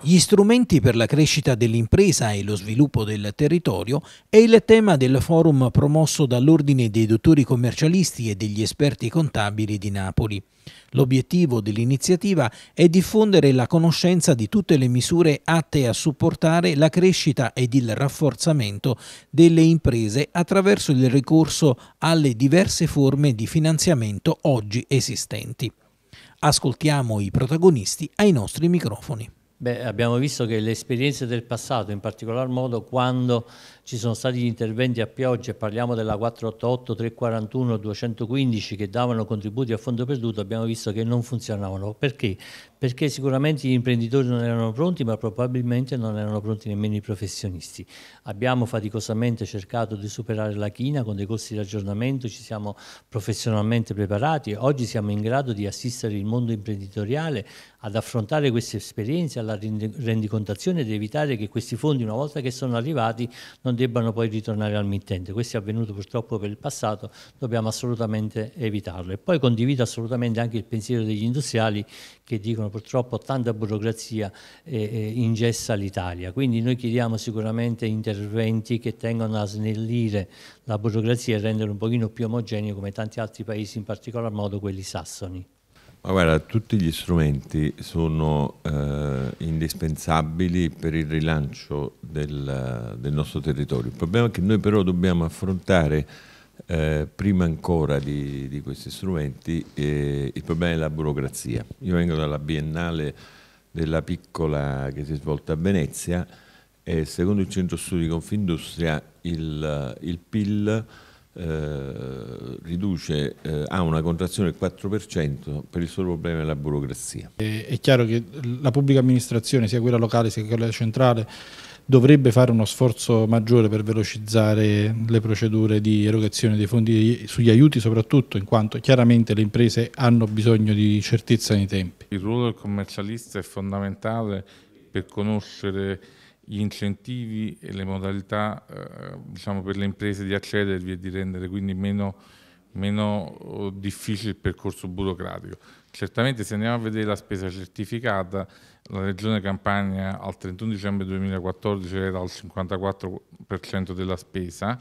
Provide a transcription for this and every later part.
Gli strumenti per la crescita dell'impresa e lo sviluppo del territorio è il tema del forum promosso dall'Ordine dei dottori commercialisti e degli esperti contabili di Napoli. L'obiettivo dell'iniziativa è diffondere la conoscenza di tutte le misure atte a supportare la crescita ed il rafforzamento delle imprese attraverso il ricorso alle diverse forme di finanziamento oggi esistenti. Ascoltiamo i protagonisti ai nostri microfoni. Beh, abbiamo visto che le esperienze del passato, in particolar modo quando ci sono stati gli interventi a pioggia, parliamo della 488, 341, 215 che davano contributi a fondo perduto, abbiamo visto che non funzionavano. Perché? Perché sicuramente gli imprenditori non erano pronti, ma probabilmente non erano pronti nemmeno i professionisti. Abbiamo faticosamente cercato di superare la china con dei corsi di aggiornamento, ci siamo professionalmente preparati, oggi siamo in grado di assistere il mondo imprenditoriale ad affrontare queste esperienze, alla rendicontazione ed evitare che questi fondi una volta che sono arrivati non debbano poi ritornare al mittente. Questo è avvenuto purtroppo per il passato, dobbiamo assolutamente evitarlo. E poi condivido assolutamente anche il pensiero degli industriali che dicono purtroppo tanta burocrazia eh, eh ingessa l'Italia, quindi noi chiediamo sicuramente interventi che tengano a snellire la burocrazia e rendere un pochino più omogeneo come tanti altri paesi, in particolar modo quelli sassoni. Ma guarda, tutti gli strumenti sono eh, indispensabili per il rilancio del, del, nostro territorio. Il problema è che noi però dobbiamo affrontare eh, prima ancora di, di questi strumenti eh, il problema della burocrazia. Io vengo dalla biennale della piccola che si è svolta a Venezia e secondo il centro studi Confindustria il, il PIL eh, riduce, eh, ha una contrazione del 4% per il solo problema della burocrazia. È chiaro che la pubblica amministrazione, sia quella locale sia quella centrale, dovrebbe fare uno sforzo maggiore per velocizzare le procedure di erogazione dei fondi sugli aiuti, soprattutto in quanto chiaramente le imprese hanno bisogno di certezza nei tempi. Il ruolo del commercialista è fondamentale per conoscere gli incentivi e le modalità eh, diciamo, per le imprese di accedervi e di rendere quindi meno, meno oh, difficile il percorso burocratico. Certamente se andiamo a vedere la spesa certificata, la Regione Campania al 31 dicembre 2014 era al 54% della spesa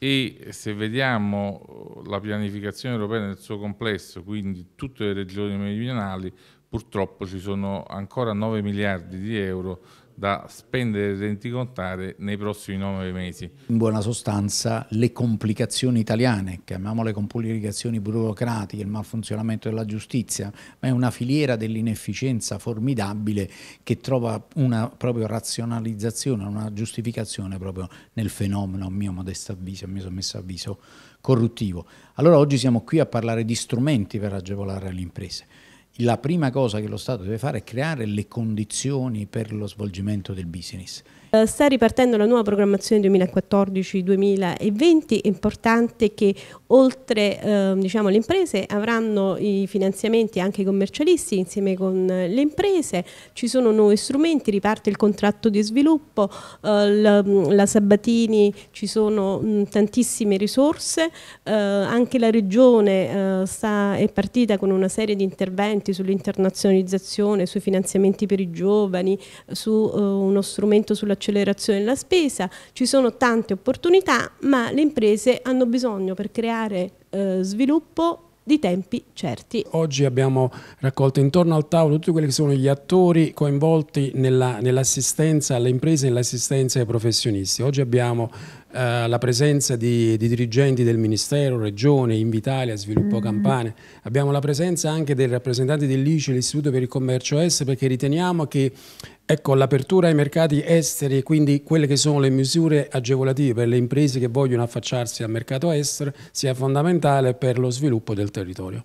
e se vediamo oh, la pianificazione europea nel suo complesso, quindi tutte le regioni meridionali, purtroppo ci sono ancora 9 miliardi di euro da spendere e rendicontare nei prossimi nove mesi. In buona sostanza le complicazioni italiane, chiamiamole complicazioni burocratiche, il malfunzionamento della giustizia, ma è una filiera dell'inefficienza formidabile che trova una proprio razionalizzazione, una giustificazione proprio nel fenomeno, a mio modesto avviso, a mio sommesso avviso, corruttivo. Allora oggi siamo qui a parlare di strumenti per agevolare le imprese la prima cosa che lo Stato deve fare è creare le condizioni per lo svolgimento del business. Eh, sta ripartendo la nuova programmazione 2014-2020, è importante che oltre ehm, diciamo, le imprese avranno i finanziamenti anche i commercialisti insieme con eh, le imprese, ci sono nuovi strumenti, riparte il contratto di sviluppo, eh, la, mm, la Sabatini ci sono mh, mm, tantissime risorse, anche la regione sta, è partita con una serie di interventi sull'internazionalizzazione, sui finanziamenti per i giovani, su uno strumento sulla un'accelerazione della spesa, ci sono tante opportunità, ma le imprese hanno bisogno per creare eh, sviluppo di tempi certi. Oggi abbiamo raccolto intorno al tavolo tutti quelli che sono gli attori coinvolti nell'assistenza alle imprese e nell'assistenza ai professionisti. Oggi abbiamo eh, la presenza di, di, dirigenti del Ministero, Regione, Invitalia, Sviluppo mm. Campane, abbiamo la presenza anche dei rappresentanti dell'ICI, l'Istituto per il Commercio Est, perché riteniamo che Ecco, l'apertura ai mercati esteri e quindi quelle che sono le misure agevolative per le imprese che vogliono affacciarsi al mercato estero sia fondamentale per lo sviluppo del territorio.